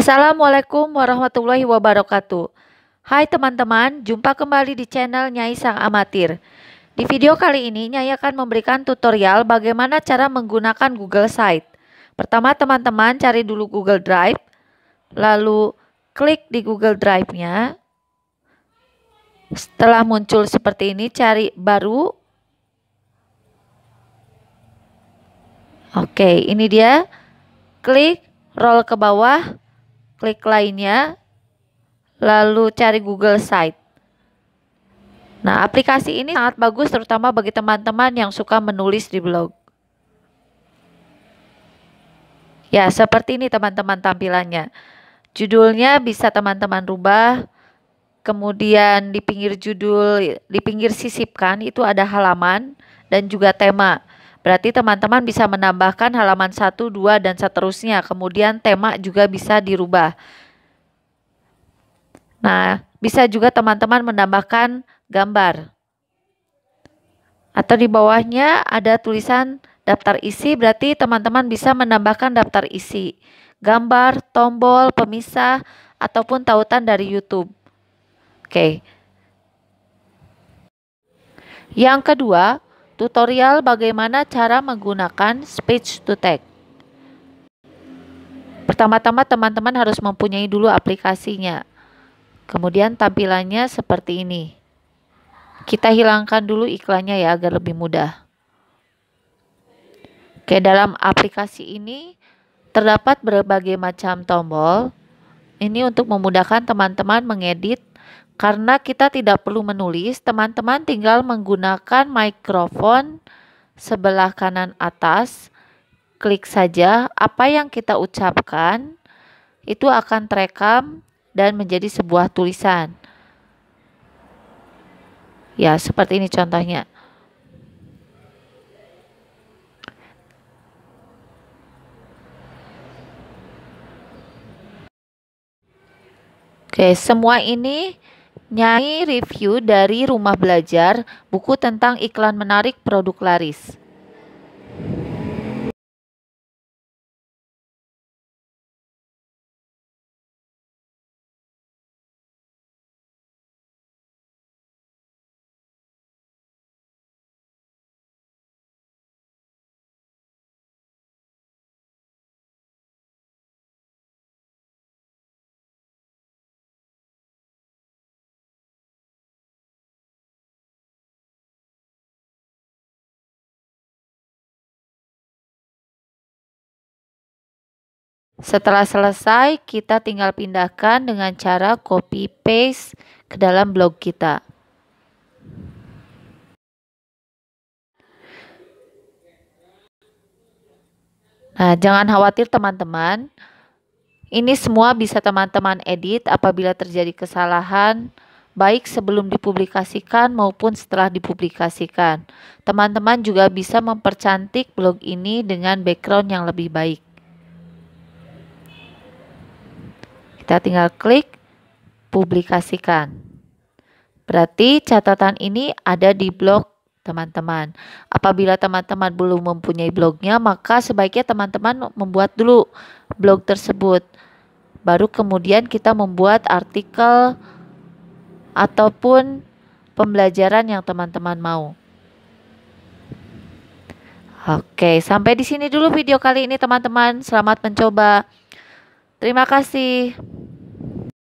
Assalamualaikum warahmatullahi wabarakatuh. Hai teman-teman, jumpa kembali di channel Nyai Sang Amatir. Di video kali ini, Nyai akan memberikan tutorial bagaimana cara menggunakan Google Site. Pertama, teman-teman cari dulu Google Drive, lalu klik di Google Drive-nya. Setelah muncul seperti ini, cari baru. Oke, ini dia. Klik, roll ke bawah, klik lainnya, lalu cari Google Site. Nah, aplikasi ini sangat bagus terutama bagi teman-teman yang suka menulis di blog. Ya, seperti ini teman-teman tampilannya. Judulnya bisa teman-teman rubah. Kemudian di pinggir judul, di pinggir sisipkan itu ada halaman dan juga tema. Berarti teman-teman bisa menambahkan halaman 1, 2, dan seterusnya. Kemudian tema juga bisa dirubah. Nah, bisa juga teman-teman menambahkan gambar. Atau di bawahnya ada tulisan daftar isi, berarti teman-teman bisa menambahkan daftar isi. Gambar, tombol, pemisah, ataupun tautan dari YouTube. Oke. Okay. Yang kedua, Tutorial bagaimana cara menggunakan speech to text. Pertama-tama teman-teman harus mempunyai dulu aplikasinya. Kemudian tampilannya seperti ini. Kita hilangkan dulu iklannya ya agar lebih mudah. Oke, dalam aplikasi ini terdapat berbagai macam tombol. Ini untuk memudahkan teman-teman mengedit karena kita tidak perlu menulis, teman-teman tinggal menggunakan mikrofon sebelah kanan atas. Klik saja apa yang kita ucapkan, itu akan terekam dan menjadi sebuah tulisan. Ya, seperti ini contohnya. Oke, semua ini Nyai review dari Rumah Belajar buku tentang iklan menarik produk laris. Setelah selesai, kita tinggal pindahkan dengan cara copy paste ke dalam blog kita. Nah, jangan khawatir teman-teman. Ini semua bisa teman-teman edit apabila terjadi kesalahan baik sebelum dipublikasikan maupun setelah dipublikasikan. Teman-teman juga bisa mempercantik blog ini dengan background yang lebih baik. Kita tinggal klik publikasikan. Berarti catatan ini ada di blog teman-teman. Apabila teman-teman belum mempunyai blognya, maka sebaiknya teman-teman membuat dulu blog tersebut. Baru kemudian kita membuat artikel ataupun pembelajaran yang teman-teman mau. Oke, sampai di sini dulu video kali ini teman-teman. Selamat mencoba. Terima kasih.